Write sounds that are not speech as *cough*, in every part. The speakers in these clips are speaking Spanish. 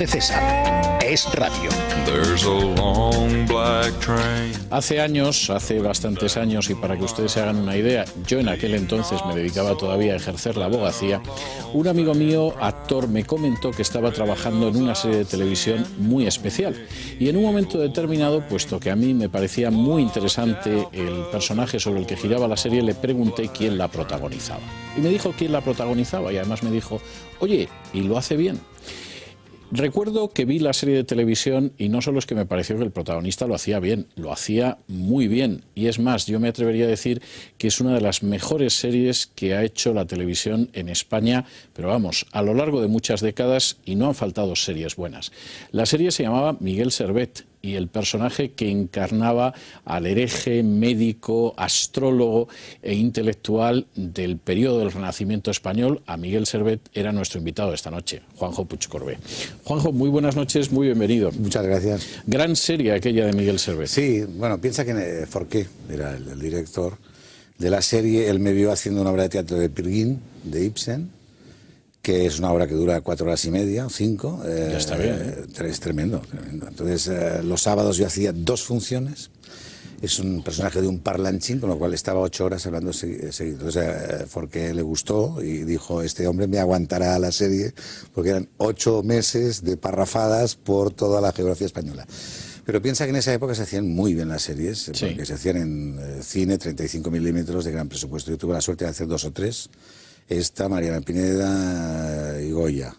de César. Es radio. Hace años, hace bastantes años, y para que ustedes se hagan una idea, yo en aquel entonces me dedicaba todavía a ejercer la abogacía, un amigo mío, actor, me comentó que estaba trabajando en una serie de televisión muy especial. Y en un momento determinado, puesto que a mí me parecía muy interesante el personaje sobre el que giraba la serie, le pregunté quién la protagonizaba. Y me dijo quién la protagonizaba y además me dijo, oye, y lo hace bien. Recuerdo que vi la serie de televisión y no solo es que me pareció que el protagonista lo hacía bien, lo hacía muy bien. Y es más, yo me atrevería a decir que es una de las mejores series que ha hecho la televisión en España, pero vamos, a lo largo de muchas décadas y no han faltado series buenas. La serie se llamaba Miguel Servet y el personaje que encarnaba al hereje, médico, astrólogo e intelectual del periodo del Renacimiento español, a Miguel Servet, era nuestro invitado esta noche, Juanjo Puchcorbé. Juanjo, muy buenas noches, muy bienvenido. Muchas gracias. Gran serie aquella de Miguel Servet. Sí, bueno, piensa que Forqué era el, director de la serie, él me vio haciendo una obra de teatro de Pirguín, de Ibsen, que es una obra que dura cuatro horas y media, cinco. Eh, ya está bien. Eh, ¿eh? es tremendo, tremendo. Entonces, eh, los sábados yo hacía dos funciones. Es un personaje de un parlanchín, con lo cual estaba ocho horas hablando seguido. O sea, porque le gustó y dijo, este hombre me aguantará la serie, porque eran ocho meses de parrafadas por toda la geografía española. Pero piensa que en esa época se hacían muy bien las series, porque se hacían en cine, 35 milímetros de gran presupuesto. Yo tuve la suerte de hacer dos o tres esta Mariana Pineda y Goya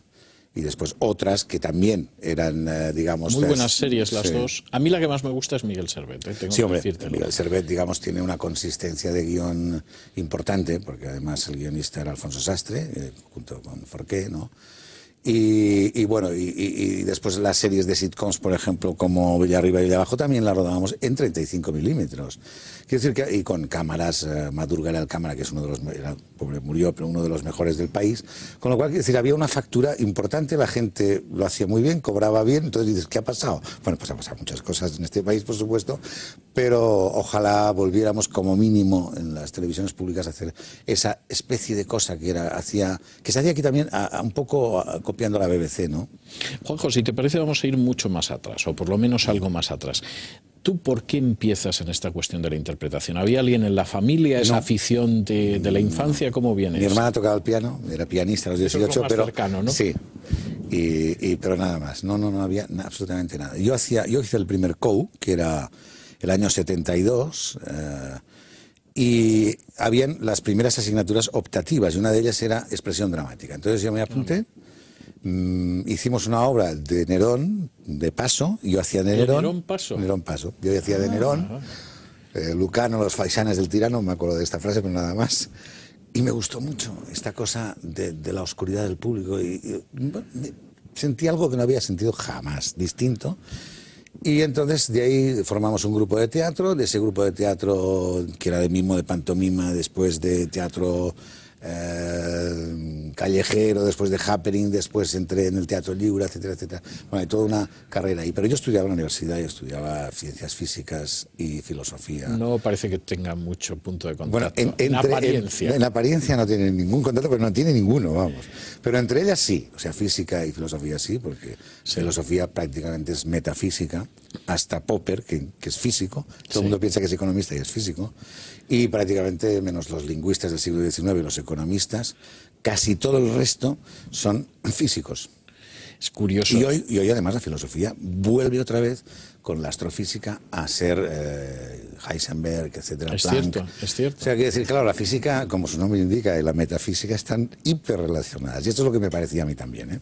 y después otras que también eran, eh, digamos... Muy buenas series las dos. A mí la que más me gusta es Miguel Servet, eh, tengo sí, hombre, Miguel Servet, digamos, tiene una consistencia de guión importante, porque además el guionista era Alfonso Sastre, eh, junto con Forqué, ¿no? Y, bueno, y, después las series de sitcoms, por ejemplo, como Arriba y Abajo también las rodábamos en 35 milímetros. Quiero decir que, y con cámaras, eh, Madurga era el cámara, que es uno de los, pobre murió, pero uno de los mejores del país. Con lo cual, quiero decir, había una factura importante, la gente lo hacía muy bien, cobraba bien, entonces dices, ¿qué ha pasado? Bueno, pues ha pasado muchas cosas en este país, por supuesto, pero ojalá volviéramos como mínimo en las televisiones públicas a hacer esa especie de cosa que era, hacía, que se hacía aquí también a, un poco copiando la BBC, ¿no? Juanjo, si te parece, vamos a ir mucho más atrás, o por lo menos algo más atrás. ¿Tú por qué empiezas en esta cuestión de la interpretación? ¿Había alguien en la familia, esa afición de, la mm. infancia? ¿Cómo viene? Mi hermana tocaba el piano, era pianista a los 18, pero. Sí. Y, pero nada más. No, no, no había absolutamente nada. Yo, hacía, yo hice el primer COU, que era el año 72. Eh, y habían las primeras asignaturas optativas y una de ellas era expresión dramática. Entonces yo me apunté. Mm, hicimos una obra de Nerón, de Paso, yo hacía de Nerón. Nerón Paso. Nerón Paso. Yo hacía de ah. Nerón, eh, Lucano, los faisanes del tirano, me acuerdo de esta frase, pero nada más. Y me gustó mucho esta cosa de, la oscuridad del público. Y, sentí algo que no había sentido jamás, distinto. Y entonces de ahí formamos un grupo de teatro, de ese grupo de teatro que era de mismo de pantomima, después de teatro eh, callejero, después de Happening, después entré en el Teatro Libre, etcétera, etcétera. Bueno, hay toda una carrera ahí. Pero yo estudiaba en la universidad, yo estudiaba ciencias físicas y filosofía. No parece que tenga mucho punto de contacto. Bueno, en, apariencia. En, apariencia no tiene ningún contacto, pero no tiene ninguno, vamos. Pero entre ellas sí, o sea, física y filosofía sí, porque filosofía prácticamente es metafísica hasta Popper, que, es físico, todo el mundo piensa que es economista y es físico, y prácticamente, menos los lingüistas del siglo XIX y los economistas, casi todo el resto son *clears throat* físicos. Es curioso. Y hoy, y además la filosofía vuelve otra vez con la astrofísica a ser eh, Heisenberg, etcétera. Es cierto, es cierto. O sea, quiere decir, claro, la física, como su nombre indica, y la metafísica están hiperrelacionadas. Y esto es lo que me parecía a mí también. ¿eh?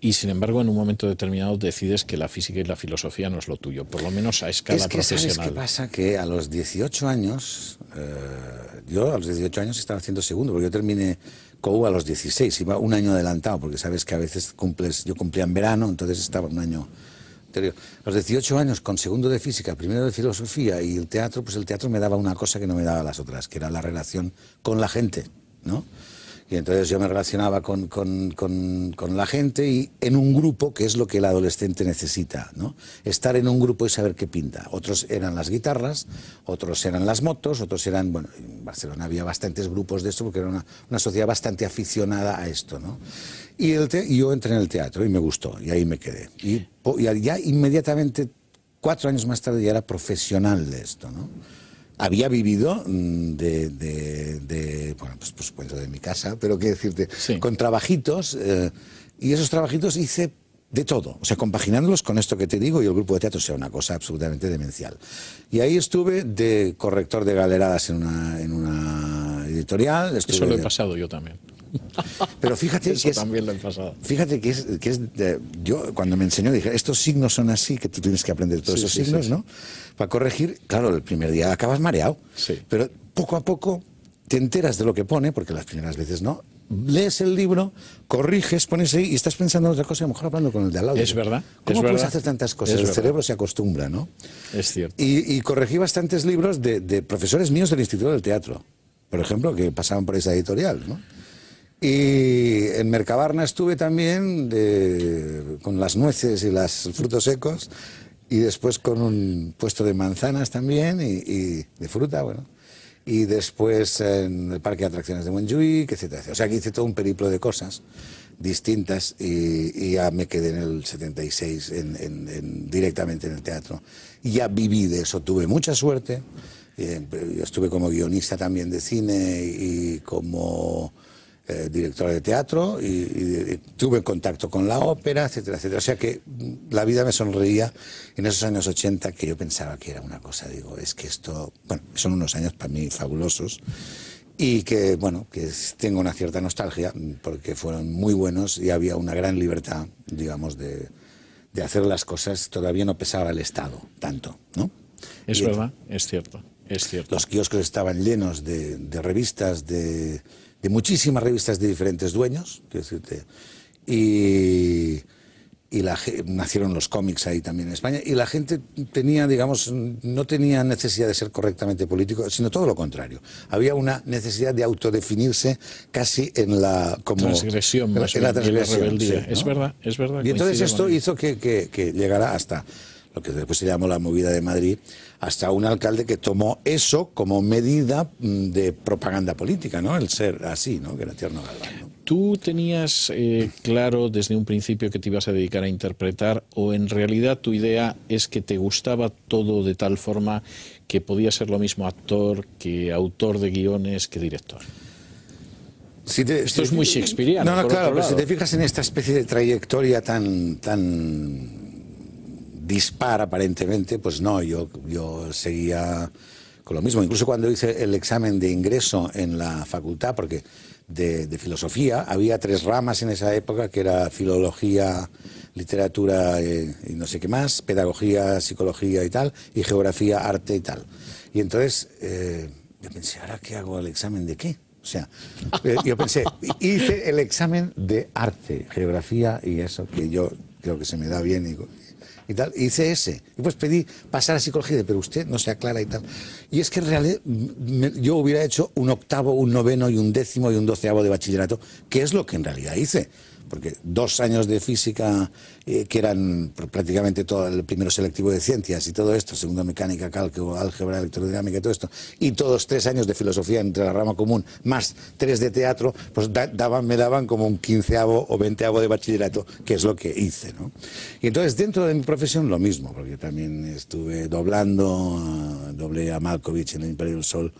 y sin embargo en un momento determinado decides que la física y la filosofía no es lo tuyo, por lo menos a escala es que, profesional. ¿sabes qué pasa? Que a los 18 años, eh, yo a los 18 años estaba haciendo segundo, porque yo terminé COU a los 16, iba un año adelantado, porque sabes que a veces cumples, yo cumplía en verano, entonces estaba un año anterior. A los 18 años, con segundo de física, primero de filosofía y el teatro, pues el teatro me daba una cosa que no me daba las otras, que era la relación con la gente, ¿no? Y entonces yo me relacionaba con, con, con, la gente y en un grupo, que es lo que el adolescente necesita, ¿no? Estar en un grupo y saber qué pinta. Otros eran las guitarras, otros eran las motos, otros eran... Bueno, en Barcelona había bastantes grupos de esto porque era una, una sociedad bastante aficionada a esto, ¿no? Y, yo entré en el teatro y me gustó y ahí me quedé. Y, y ya inmediatamente, cuatro años más tarde, ya era profesional de esto, ¿no? había vivido mm, de, bueno, pues por supuesto de mi casa, pero qué decirte, con trabajitos, eh, y esos trabajitos hice de todo, o sea, compaginándolos con esto que te digo y el grupo de teatro, sea, una cosa absolutamente demencial. Y ahí estuve de corrector de galeradas en una, en una editorial. Estuve Eso lo he pasado yo también. *laughs* Pero fíjate que es, también lo he pasado. Fíjate que es, yo cuando me enseñó dije, estos signos son así, que tú tienes que aprender todos esos signos, ¿no? Para corregir, claro, el primer día acabas mareado, pero poco a poco te enteras de lo que pone, porque las primeras veces no, lees el libro, corriges, pones ahí y estás pensando en otra cosa, a lo mejor hablando con el de al lado. Es verdad. ¿Cómo puedes hacer tantas cosas? el cerebro se acostumbra, ¿no? Es cierto. Y, corregí bastantes libros de, de, profesores míos del Instituto del Teatro, por ejemplo, que pasaban por esa editorial, ¿no? Y en Mercabarna estuve también con las nueces y los frutos secos y después con un puesto de manzanas también y, de fruta, bueno. Y después en el Parque de Atracciones de Montjuic, etc. O sea que hice todo un periplo de cosas distintas y, ya me quedé en el 76 directamente en el teatro. Y ya viví de eso, tuve mucha suerte. Yo eh, estuve como guionista también de cine y como eh, directora de teatro y, tuve contacto con la ópera, etcétera, etcétera. O sea que mm, la vida me sonreía en esos años 80 que yo pensaba que era una cosa. Digo, es que esto, bueno, son unos años para mí fabulosos y que, bueno, que tengo una cierta nostalgia mm, porque fueron muy buenos y había una gran libertad, digamos, de, hacer las cosas. Todavía no pesaba el Estado tanto, ¿no? Es verdad, es cierto. Es cierto. Los kioscos estaban llenos de, revistas, de, muchísimas revistas de diferentes dueños, Y, nacieron los cómics ahí también en España. Y la gente tenía, digamos, no tenía necesidad de ser correctamente político, sino todo lo contrario. Había una necesidad de autodefinirse casi en la transgresión, en la, transgresión, Es verdad, es verdad. Y entonces esto hizo que llegara hasta lo que después se llamó la movida de Madrid, hasta un alcalde que tomó eso como medida mm, de propaganda política, ¿no? El ser así, ¿no? Que era Tierno Galván. ¿Tú tenías eh, claro desde un principio que te ibas a dedicar a interpretar o en realidad tu idea es que te gustaba todo de tal forma que podía ser lo mismo actor que autor de guiones que director? Esto es muy shakespeareano. No, no, claro, pero si te fijas en esta especie de trayectoria tan, tan dispara aparentemente, pues no, yo, yo seguía con lo mismo. Incluso cuando hice el examen de ingreso en la facultad, porque de, filosofía, había tres ramas en esa época, que era filología, literatura eh, y no sé qué más, pedagogía, psicología y tal, y geografía, arte y tal. Y entonces eh, yo pensé, ¿ahora qué hago el examen de qué? O sea, eh, yo pensé, hice el examen de arte, geografía y eso, que yo creo que se me da bien y y tal. hice ese. Y pues pedí pasar a psicología, pero usted no se aclara y tal. Y es que en realidad yo hubiera hecho un octavo, un noveno y un décimo y un doceavo de bachillerato, que es lo que en realidad hice porque dos años de física, eh, que eran prácticamente todo el primero selectivo de ciencias y todo esto, segundo mecánica, cálculo, álgebra, electrodinámica y todo esto, y todos tres años de filosofía entre la rama común, más tres de teatro, pues daban, me daban como un quinceavo o veinteavo de bachillerato, que es lo que hice. ¿no? Y entonces dentro de mi profesión lo mismo, porque también estuve doblando, eh, doblé a Malkovich en el Imperio del Sol,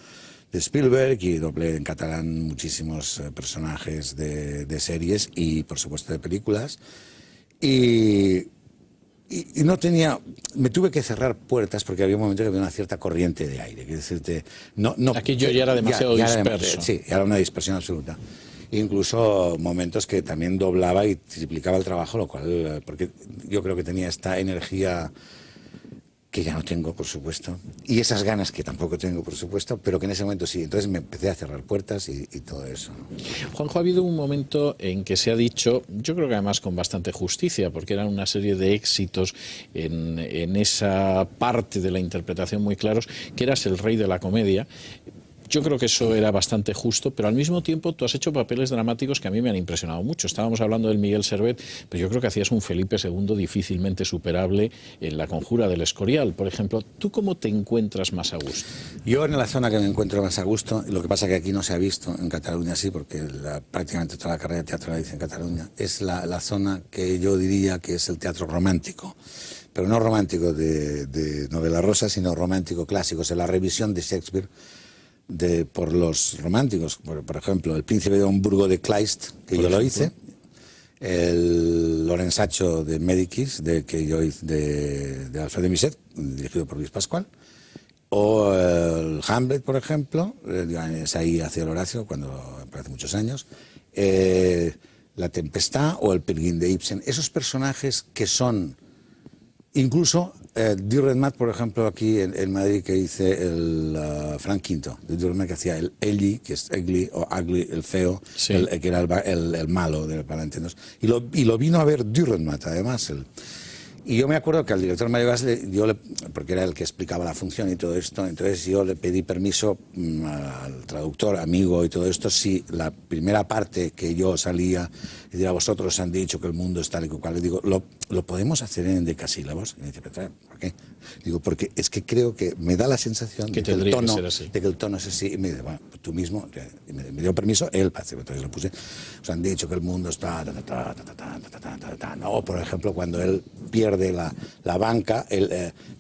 de Spielberg y doble en catalán muchísimos eh, personajes de, series y, por supuesto, de películas. Y y, no tenía, me tuve que cerrar puertas porque había un momento que había una cierta corriente de aire, que decir no, no. Aquí yo ya era demasiado disperso. sí, era una dispersión absoluta. Incluso momentos que también doblaba y triplicaba el trabajo, lo cual, eh, porque yo creo que tenía esta energía que ya no tengo, por supuesto, y esas ganas que tampoco tengo, por supuesto, pero que en ese momento sí. Entonces me empecé a cerrar puertas y, todo eso. Juanjo, ha habido un momento en que se ha dicho, yo creo que además con bastante justicia, porque eran una serie de éxitos en, en esa parte de la interpretación muy claros, que eras el rey de la comedia, yo creo que eso era bastante justo, pero al mismo tiempo tú has hecho papeles dramáticos que a mí me han impresionado mucho. Estábamos hablando del Miguel Servet, pero yo creo que hacías un Felipe II difícilmente superable en La Conjura del Escorial, por ejemplo. ¿Tú cómo te encuentras más a gusto? Yo en la zona que me encuentro más a gusto, lo que pasa que aquí no se ha visto, en Cataluña así, porque prácticamente toda la carrera de teatro la hice en Cataluña, es la, zona que yo diría que es el teatro romántico pero no romántico de, de novela rosa, sino romántico clásico, o sea, la revisión de Shakespeare por los románticos, por, ejemplo, El Príncipe de Homburgo de Kleist, que yo lo hice, el Sacho de Medicis, de, que yo hice, de, de Miset, dirigido por Luis Pascual, o eh, el Hamlet, por ejemplo, eh, es ahí hacia el Horacio, cuando hace muchos años, eh, La Tempestad o el Pirguín de Ibsen, esos personajes que son Incluso eh, Dürrenmatt, por ejemplo, aquí en, Madrid, que dice el Frank Quinto, de que hacía el Egli, que es Egli, o Agli, el feo, el, que era el, malo, de, para entendernos. Y lo, y lo vino a ver Dürrenmatt, además. y yo me acuerdo que al director Mario Gas, porque era el que explicaba la función y todo esto, entonces yo le pedí permiso mm, al traductor, amigo y todo esto, si la primera parte que yo salía y a vosotros han dicho que el mundo es tal y cual, le digo, lo, lo podemos hacer en decasílabos. Y ¿por qué? Digo, porque es que creo que me da la sensación de que, el tono, de que el tono es así. Y me dice, bueno, tú mismo, me, dio permiso, él, entonces lo puse. sea, han dicho que el mundo está... No, por ejemplo, cuando él pierde la, banca,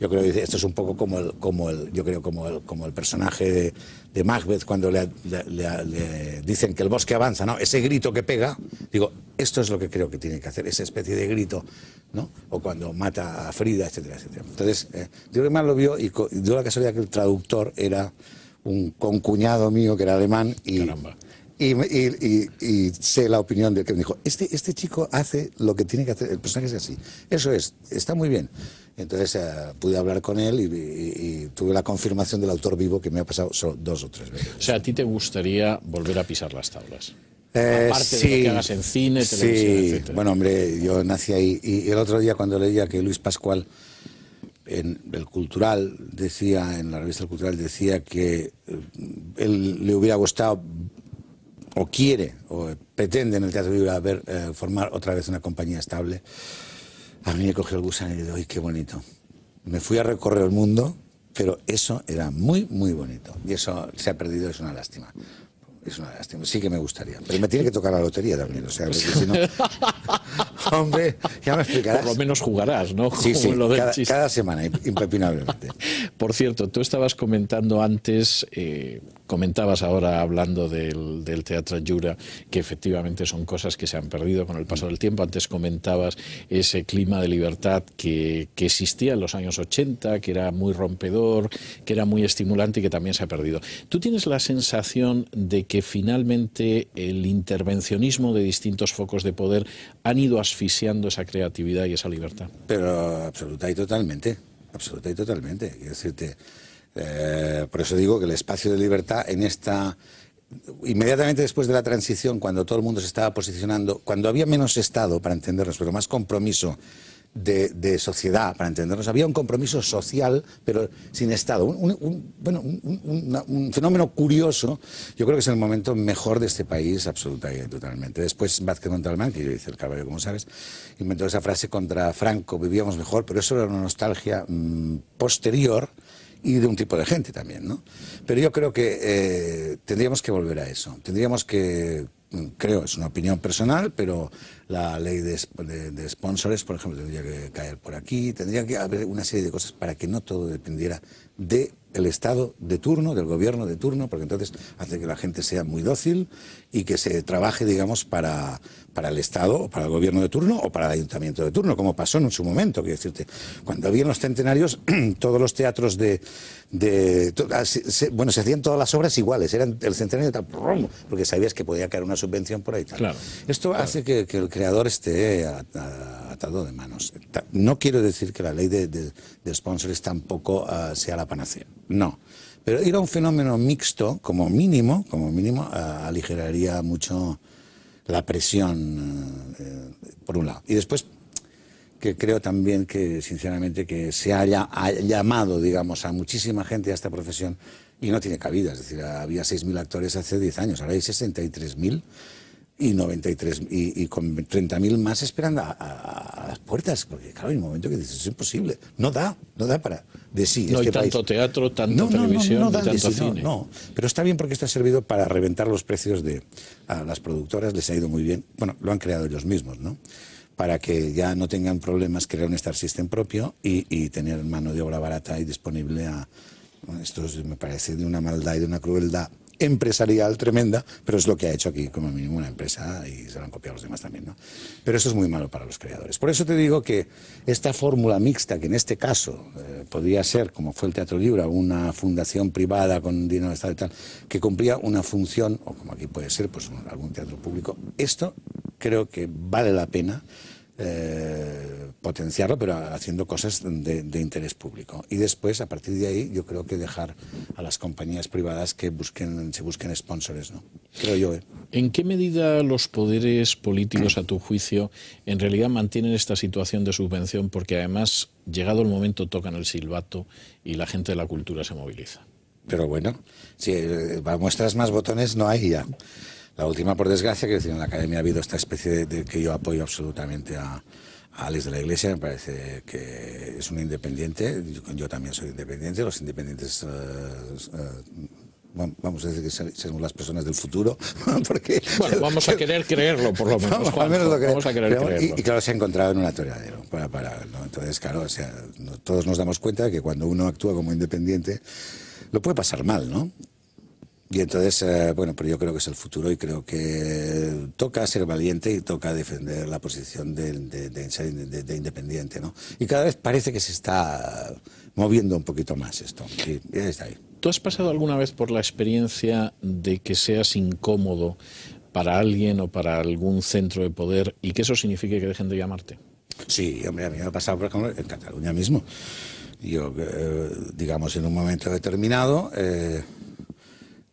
yo creo que esto es un poco como el, como el, yo creo como el, como el personaje de, de Macbeth cuando le, le, dicen que el bosque avanza, ¿no? Ese grito que pega, digo, esto es lo que creo que tiene que hacer, esa especie de grito, ¿no? O cuando mata a Frida, etcétera, etcétera. Entonces, eh, que más lo vio y, y dio la casualidad que el traductor era un concuñado mío que era alemán y... Y, sé la opinión del que me dijo, este, este chico hace lo que tiene que hacer, el personaje es así. Eso es, está muy bien. Entonces eh, pude hablar con él y, tuve la confirmación del autor vivo que me ha pasado dos o tres veces. O sea, ¿a ti te gustaría volver a pisar las tablas? Eh, Aparte sí, de lo que hagas en cine, televisión, sí. Bueno, hombre, yo nací ahí. Y, el otro día cuando leía que Luis Pascual en el Cultural decía, en la revista El Cultural decía que eh, él le hubiera gustado o quiere o pretende en el Teatro Vivo formar otra vez una compañía estable a mí me cogió el gusano y ¡ay, qué bonito! Me fui a recorrer el mundo, pero eso era muy, muy bonito. Y eso se ha perdido, es una lástima es una lástima. Sí que me gustaría. Pero me tiene que tocar la lotería también. O sea, si no. *laughs* Hombre, ya me explicarás. Por lo menos jugarás, ¿no? cada, semana, impepinablemente. *laughs* Por cierto, tú estabas comentando antes, eh, comentabas ahora hablando del, del Teatro Yura, que efectivamente son cosas que se han perdido con el paso del tiempo. Antes comentabas ese clima de libertad que, que existía en los años 80, que era muy rompedor, que era muy estimulante y que también se ha perdido. ¿Tú tienes la sensación de que finalmente el intervencionismo de distintos focos de poder han ido asfixiando esa creatividad y esa libertad. Pero absoluta y totalmente, absoluta y totalmente. Quiero decirte, eh, por eso digo que el espacio de libertad en esta inmediatamente después de la transición, cuando todo el mundo se estaba posicionando, cuando había menos Estado, para entendernos, pero más compromiso de, sociedad, para entendernos. Había un compromiso social, pero sin Estado. Un, un, fenómeno curioso. Yo creo que es el momento mejor de este país, absoluta y totalmente. Después Vázquez Montalmán, que yo hice el caballo, como sabes, inventó esa frase contra Franco, vivíamos mejor, pero eso era una nostalgia mm, posterior y de un tipo de gente también, ¿no? Pero yo creo que eh, tendríamos que volver a eso. Tendríamos que creo, es una opinión personal, pero la ley de, de, sponsors, por ejemplo, tendría que caer por aquí, tendría que haber una serie de cosas para que no todo dependiera de el Estado de turno, del gobierno de turno, porque entonces hace que la gente sea muy dócil y que se trabaje, digamos, para, para el Estado o para el gobierno de turno o para el ayuntamiento de turno, como pasó en su momento, quiero decirte. Cuando había los centenarios, *clears throat* todos los teatros de... Ah, bueno, se hacían todas las obras iguales, eran el centenario tal, porque sabías que podía caer una subvención por ahí. Tal. Esto hace que, el creador esté atado de manos. No quiero decir que la ley de, de, sponsors tampoco ah, sea la panacea no. Pero ir a un fenómeno mixto, como mínimo, como mínimo, aligeraría mucho la presión, eh, eh, por un lado. Y después, que creo también que, sinceramente, que se haya llamado, digamos, a muchísima gente a esta profesión y no tiene cabida. Es decir, había 6.000 actores hace 10 años, ahora hay 63.000 y 93 y, y con 30.000 más esperando a, las puertas porque claro hay un momento que dices es imposible no da no da para decir. no hay tanto teatro tanta televisión tanto cine. No, pero está bien porque esto ha servido para reventar los precios de a las productoras les ha ido muy bien bueno lo han creado ellos mismos no para que ya no tengan problemas crear un Star System propio y, y tener mano de obra barata y disponible a esto me parece de una maldad y de una crueldad empresarial tremenda, pero es lo que ha hecho aquí como mínimo una empresa y se lo han copiado los demás también, ¿no? Pero eso es muy malo para los creadores. Por eso te digo que esta fórmula mixta, que en este caso eh, podría ser, como fue el Teatro Libre... una fundación privada con dinero estado y tal, que cumplía una función, o como aquí puede ser, pues algún teatro público, esto creo que vale la pena eh, potenciarlo, pero haciendo cosas de, interés público. Y después, a partir de ahí, yo creo que dejar a las compañías privadas que busquen, se busquen sponsors, ¿no? Creo ¿eh? ¿En qué medida los poderes políticos, a tu juicio, en realidad mantienen esta situación de subvención? Porque además, llegado el momento, tocan el silbato y la gente de la cultura se moviliza. Pero bueno, si eh, muestras más botones no hay ya. La última, por desgracia, que decir, en la academia ha habido esta especie de, que yo apoyo absolutamente a, Alex de la Iglesia, me parece que es un independiente, yo, también soy independiente, los independientes... Eh, eh, vamos a decir que son las personas del futuro. *laughs* Porque, bueno, vamos a querer creerlo, por lo *laughs* menos. Vamos, lo que, vamos a querer Y, claro, se ha encontrado en un atoradero. Para, Entonces, claro, sea, todos nos damos cuenta de que cuando uno actúa como independiente, lo puede pasar mal, ¿no? Y entonces, eh, bueno, pero yo creo que es el futuro y creo que toca ser valiente y toca defender la posición de, de, independiente, ¿no? Y cada vez parece que se está moviendo un poquito más esto. Y, está ahí. ¿Tú has pasado alguna vez por la experiencia de que seas incómodo para alguien o para algún centro de poder y que eso signifique que dejen de llamarte? Sí, hombre, a mí me ha pasado, por ejemplo, en Cataluña mismo. Yo, eh, digamos, en un momento determinado... Eh,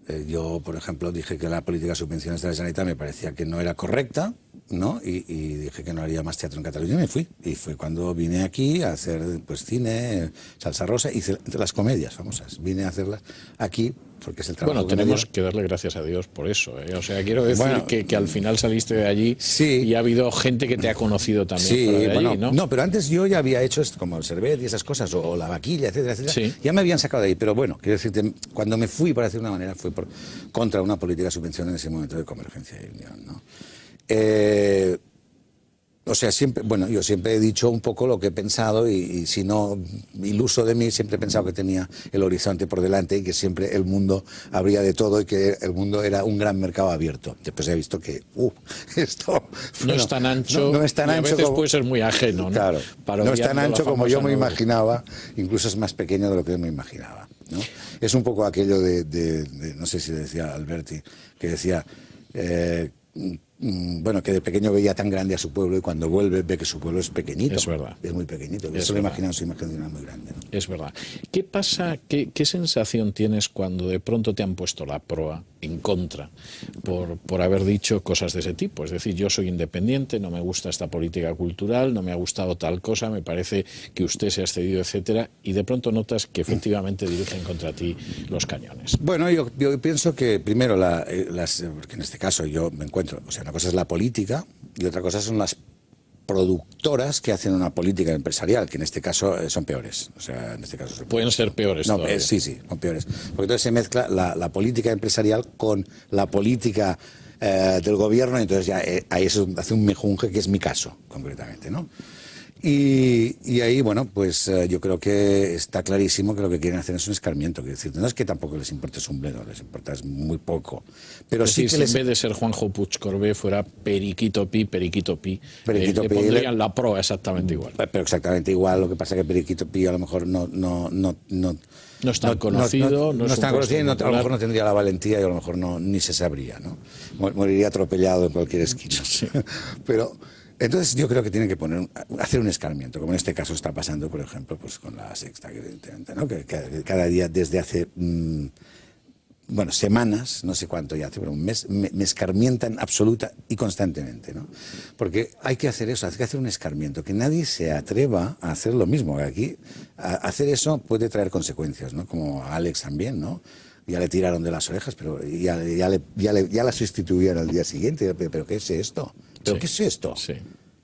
eh, yo, por ejemplo, dije que la política de subvenciones de la sanidad me parecía que no era correcta, ¿no? Y, dije que no haría más teatro en Cataluña y me fui. Y fue cuando vine aquí a hacer pues, cine, salsa rosa, y las comedias famosas. Vine a hacerlas aquí porque es el trabajo. Bueno, tenemos que darle gracias a Dios por eso. ¿eh? O sea, quiero decir que, al final saliste de allí y ha habido gente que te ha conocido también. Sí, ¿no? pero antes yo ya había hecho esto, como el Cervet y esas cosas, o, la vaquilla, etcétera, etcétera. Ya me habían sacado de ahí, pero bueno, quiero decirte, cuando me fui, para decir una manera, fue por, contra una política de subvención en ese momento de convergencia y unión. ¿no? Eh, o sea, siempre, bueno, yo siempre he dicho un poco lo que he pensado y, si no iluso de mí, siempre he pensado que tenía el horizonte por delante y que siempre el mundo habría de todo y que el mundo era un gran mercado abierto. Después he visto que, uh, *laughs* esto... No es tan ancho, a veces puede ser muy ajeno, ¿no? Claro, no es tan ancho como yo me imaginaba, incluso es más pequeño de lo que yo me imaginaba. Es un poco aquello de, no sé si decía Alberti, que decía... Eh, Mm, bueno, que de pequeño veía tan grande a su pueblo y cuando vuelve ve que su pueblo es pequeñito. Es muy pequeñito. eso lo imagina, se imagina muy grande. Es verdad. ¿Qué pasa, qué, sensación tienes cuando de pronto te han puesto la proa en contra por, por haber dicho cosas de ese tipo? Es decir, yo soy independiente, no me gusta esta política cultural, no me ha gustado tal cosa, me parece que usted se ha excedido, etcétera, y de pronto notas que efectivamente dirigen contra ti los cañones. Bueno, yo, pienso que primero, eh, porque en este caso yo me encuentro, o sea, una cosa es la política y otra cosa son las productoras que hacen una política empresarial, que en este caso eh, son peores. O sea, en este caso Pueden ser peores. No, eh, sí, sí, son peores. Porque entonces se mezcla la, política empresarial con la política eh, del gobierno, y entonces ya ahí se hace un mejunje, que es mi caso, concretamente, ¿no? Y, ahí, bueno, pues eh, yo creo que está clarísimo que lo que quieren hacer es un escarmiento. Quiero decir, no es que tampoco les importe un bledo, les importa es muy poco. Pero que si en vez de ser Juanjo Puch Corbé fuera Periquito Pi, Periquito Pi, eh, le pondrían la proa exactamente igual. Pero exactamente igual, lo que pasa es que Periquito Pi a lo mejor no... no, no, no no está conocido, no, conocido a lo mejor no tendría la valentía y a lo mejor no, ni se sabría, ¿no? Moriría atropellado en cualquier esquina. *laughs* Sí. Pero, entonces yo creo que tienen que poner, hacer un escarmiento, como en este caso está pasando, por ejemplo, pues con la sexta, evidentemente, ¿no? que, cada día desde hace... Mm, bueno, semanas, no sé cuánto ya hace, pero un mes, me, escarmientan absoluta y constantemente, ¿no? Porque hay que hacer eso, hay que hacer un escarmiento, que nadie se atreva a hacer lo mismo, aquí hacer eso puede traer consecuencias, ¿no? Como a Alex también, ¿no? Ya le tiraron de las orejas, pero ya, la sustituyeron al día siguiente, pero ¿qué es esto? ¿Pero qué es esto? Sí.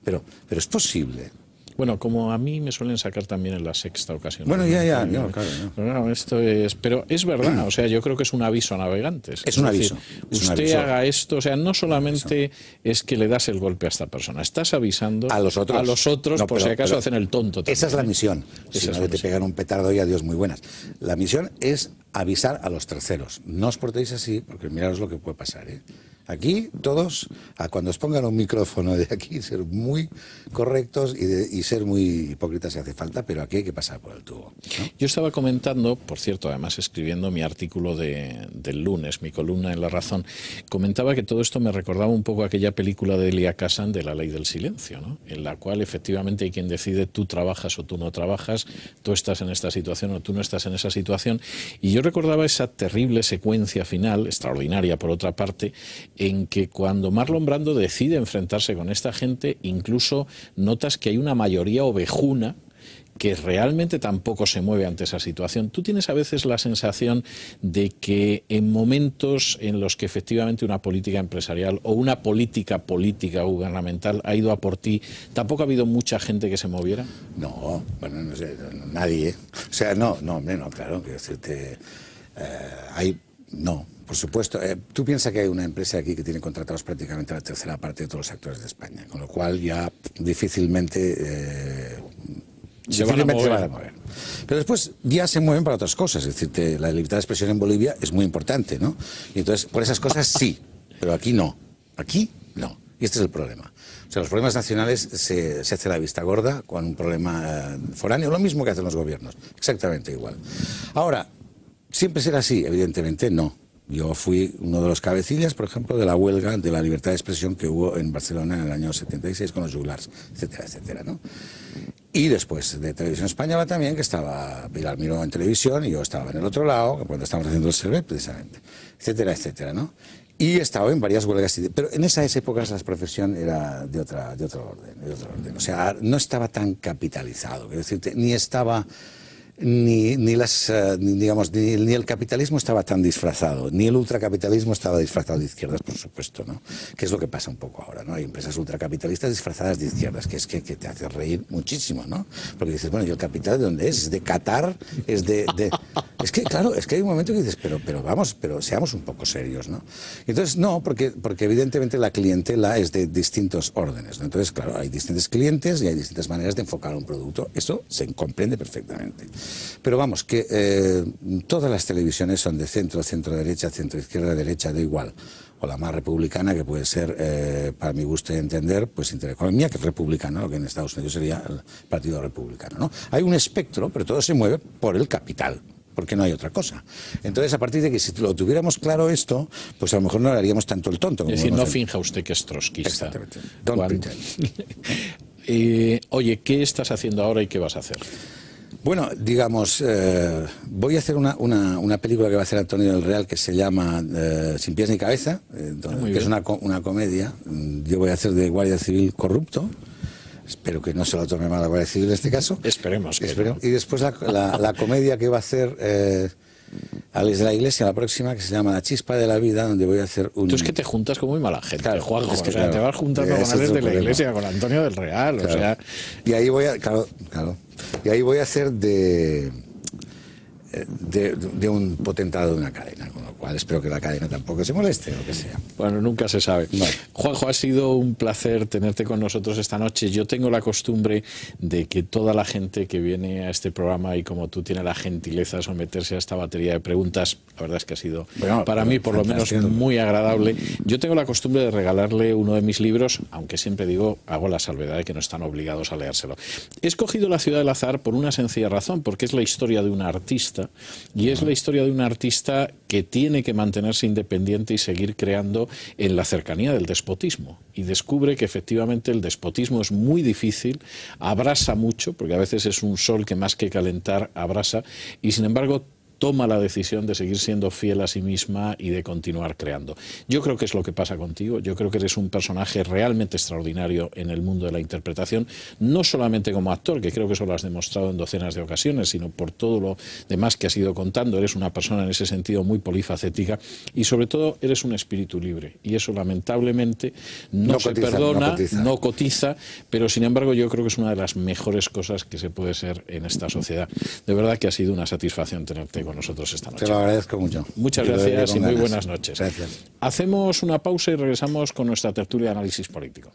Pero, pero es posible. Bueno, como a mí me suelen sacar también en la sexta ocasión. Bueno, ya, ya, claro. No. esto es, pero es verdad, mm. o sea, yo creo que es un aviso a navegantes. Es, un aviso. usted haga esto, o sea, no solamente es que le das el golpe a esta persona, estás avisando a los otros, a los otros por si acaso hacen el tonto. Esa es la ¿eh? misión. si no te pegan un petardo y adiós, muy buenas. La misión es avisar a los terceros. No os portéis así, porque miraros lo que puede pasar. ¿eh? Aquí todos, a cuando os pongan un micrófono de aquí, ser muy correctos y, y ser muy hipócritas si hace falta, pero aquí hay que pasar por el tubo. Yo estaba comentando, por cierto, además escribiendo mi artículo de, del lunes, mi columna en La Razón, comentaba que todo esto me recordaba un poco aquella película de Elia Kazan de La Ley del Silencio, ¿no? en la cual efectivamente hay quien decide tú trabajas o tú no trabajas, tú estás en esta situación o tú no estás en esa situación, y yo yo recordaba esa terrible secuencia final, extraordinaria por otra parte, en que cuando Marlon Brando decide enfrentarse con esta gente, incluso notas que hay una mayoría ovejuna que realmente tampoco se mueve ante esa situación. Tú tienes a veces la sensación de que en momentos en los que efectivamente una política empresarial o una política política gubernamental ha ido a por ti, tampoco ha habido mucha gente que se moviera. No, bueno, no sé, nadie. O sea, no, no, no, claro, que decirte, eh, hay, no, por supuesto. Eh, tú piensas que hay una empresa aquí que tiene contratados prácticamente la tercera parte de todos los actores de España, con lo cual ya difícilmente eh, se van a mover. Pero después ya se mueven para otras cosas. Es decir, la libertad de expresión en Bolivia es muy importante, ¿no? Y entonces, por esas cosas sí, pero aquí no. Aquí no. Y este es el problema. O sea, los problemas nacionales se, se hace la vista gorda con un problema eh, foráneo, lo mismo que hacen los gobiernos, exactamente igual. Ahora, ¿siempre será así? Evidentemente no. Yo fui uno de los cabecillas, por ejemplo, de la huelga de la libertad de expresión que hubo en Barcelona en el año 76 con los juglars, etcétera, etcétera, ¿no? Y después de Televisión Española también, que estaba Pilar Miró en televisión y yo estaba en el otro lado, cuando estábamos haciendo el servicio precisamente, etcétera, etcétera, ¿no? Y he estado en varias huelgas, pero en esas épocas la profesión era de, otra, de, otro orden, de otro orden. O sea, no estaba tan capitalizado, quiero decirte, ni estaba ni, ni, las, eh, digamos, ni, el capitalismo estaba tan disfrazado, ni el ultracapitalismo estaba disfrazado de izquierdas, por supuesto, ¿no? Que es lo que pasa un poco ahora, ¿no? Hay empresas ultracapitalistas disfrazadas de izquierdas, que es que, te hace reír muchísimo, ¿no? Porque dices, bueno, ¿y el capital de dónde es? ¿Es de Qatar? ¿Es de, Es que, claro, es que hay un momento que dices, pero, pero vamos, pero seamos un poco serios, ¿no? Entonces, no, porque, porque evidentemente la clientela es de distintos órdenes, ¿no? Entonces, claro, hay distintos clientes y hay distintas maneras de enfocar un producto. Eso se comprende perfectamente. Pero vamos, que eh, todas las televisiones son de centro, centro derecha, centro izquierda, derecha, da igual. O la más republicana, que puede ser, eh, para mi gusto y entender, pues Intereconomía, que es republicana, lo que en Estados Unidos sería el Partido Republicano. Hay un espectro, pero todo se mueve por el capital porque no hay otra cosa. Entonces, a partir de que si lo tuviéramos claro esto, pues a lo mejor no haríamos tanto el tonto. Como es decir, no finja usted que es trotskista. Exactamente. *laughs* Eh, oye, ¿qué estás haciendo ahora y qué vas a hacer? Bueno, digamos, eh, voy a hacer una, una, una, película que va a hacer Antonio del Real que se llama eh, Sin pies ni cabeza, eh, que es una, una, comedia. Mm, yo voy a hacer de guardia civil corrupto. Espero que no se lo tome mal la Guardia Civil en este caso. Esperemos Espero. Y después la, comedia que va a hacer Alex de la Iglesia, la próxima, que se llama La Chispa de la Vida, donde voy a hacer un... Tú es que te juntas con muy mala gente, claro, Juanjo. te vas juntando con Alex de la Iglesia, con Antonio del Real, Y ahí voy a... claro. Y ahí voy a ser de, de, un potentado de una cadena espero que la cadena tampoco se moleste, lo que sea. Bueno, nunca se sabe. Juanjo, ha sido un placer tenerte con nosotros esta noche. Yo tengo la costumbre de que toda la gente que viene a este programa y como tú tiene la gentileza de someterse a esta batería de preguntas, la verdad es que ha sido para mí por lo menos muy agradable. Yo tengo la costumbre de regalarle uno de mis libros, aunque siempre digo, hago la salvedad de que no están obligados a leérselo. He escogido La ciudad del azar por una sencilla razón, porque es la historia de un artista y es la historia de un artista que tiene tiene que mantenerse independiente y seguir creando en la cercanía del despotismo. Y descubre que efectivamente el despotismo es muy difícil, abrasa mucho, porque a veces es un sol que más que calentar abrasa, y sin embargo toma la decisión de seguir siendo fiel a sí misma y de continuar creando. Yo creo que es lo que pasa contigo, yo creo que eres un personaje realmente extraordinario en el mundo de la interpretación, no solamente como actor, que creo que eso lo has demostrado en docenas de ocasiones, sino por todo lo demás que has ido contando. Eres una persona en ese sentido muy polifacética y sobre todo eres un espíritu libre y eso lamentablemente no, se perdona, no cotiza. pero sin embargo yo creo que es una de las mejores cosas que se puede ser en esta sociedad. De verdad que ha sido una satisfacción tenerte con nosotros esta noche. Te lo agradezco mucho. Muchas gracias y muy buenas noches. Hacemos una pausa y regresamos con nuestra tertulia de análisis político.